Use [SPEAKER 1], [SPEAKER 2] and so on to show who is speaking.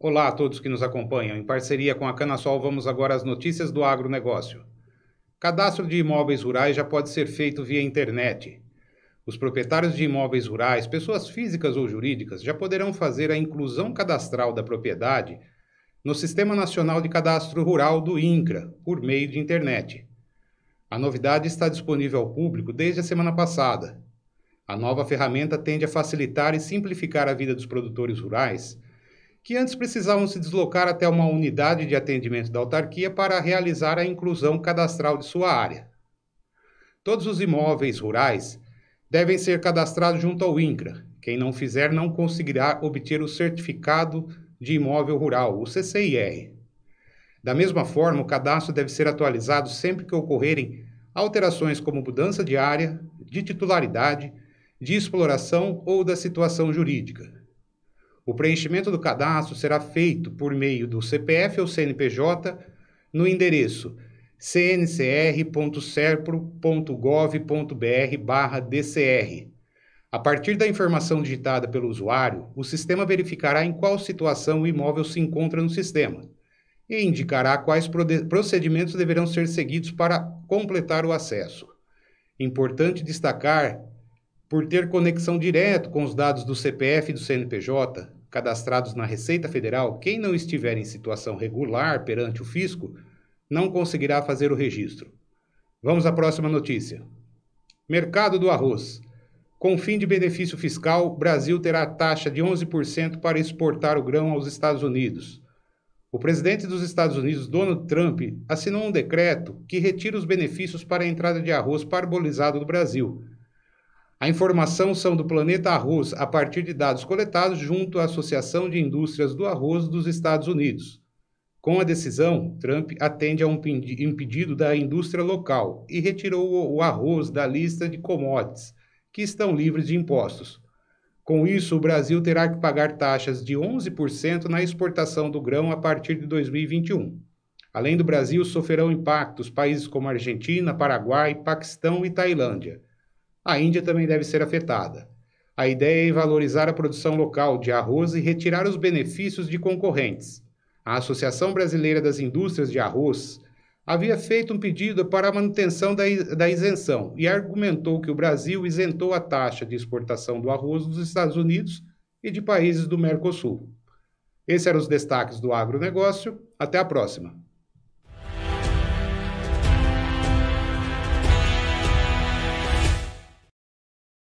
[SPEAKER 1] Olá a todos que nos acompanham. Em parceria com a Canasol, vamos agora às notícias do agronegócio. Cadastro de imóveis rurais já pode ser feito via internet. Os proprietários de imóveis rurais, pessoas físicas ou jurídicas, já poderão fazer a inclusão cadastral da propriedade no Sistema Nacional de Cadastro Rural do INCRA, por meio de internet. A novidade está disponível ao público desde a semana passada. A nova ferramenta tende a facilitar e simplificar a vida dos produtores rurais que antes precisavam se deslocar até uma unidade de atendimento da autarquia para realizar a inclusão cadastral de sua área. Todos os imóveis rurais devem ser cadastrados junto ao INCRA. Quem não fizer não conseguirá obter o certificado de imóvel rural, o CCIR. Da mesma forma, o cadastro deve ser atualizado sempre que ocorrerem alterações como mudança de área, de titularidade, de exploração ou da situação jurídica. O preenchimento do cadastro será feito por meio do CPF ou CNPJ no endereço cncr.serpro.gov.br/dcr. A partir da informação digitada pelo usuário, o sistema verificará em qual situação o imóvel se encontra no sistema e indicará quais procedimentos deverão ser seguidos para completar o acesso. Importante destacar, por ter conexão direta com os dados do CPF e do CNPJ, cadastrados na Receita Federal, quem não estiver em situação regular perante o fisco não conseguirá fazer o registro. Vamos à próxima notícia. Mercado do arroz. Com fim de benefício fiscal, Brasil terá taxa de 11% para exportar o grão aos Estados Unidos. O presidente dos Estados Unidos, Donald Trump, assinou um decreto que retira os benefícios para a entrada de arroz parbolizado do Brasil a informação são do Planeta Arroz a partir de dados coletados junto à Associação de Indústrias do Arroz dos Estados Unidos. Com a decisão, Trump atende a um pedido da indústria local e retirou o arroz da lista de commodities, que estão livres de impostos. Com isso, o Brasil terá que pagar taxas de 11% na exportação do grão a partir de 2021. Além do Brasil, sofrerão impactos países como Argentina, Paraguai, Paquistão e Tailândia. A Índia também deve ser afetada. A ideia é valorizar a produção local de arroz e retirar os benefícios de concorrentes. A Associação Brasileira das Indústrias de Arroz havia feito um pedido para a manutenção da, isenção e argumentou que o Brasil isentou a taxa de exportação do arroz dos Estados Unidos e de países do Mercosul. Esses eram os destaques do agronegócio. Até a próxima!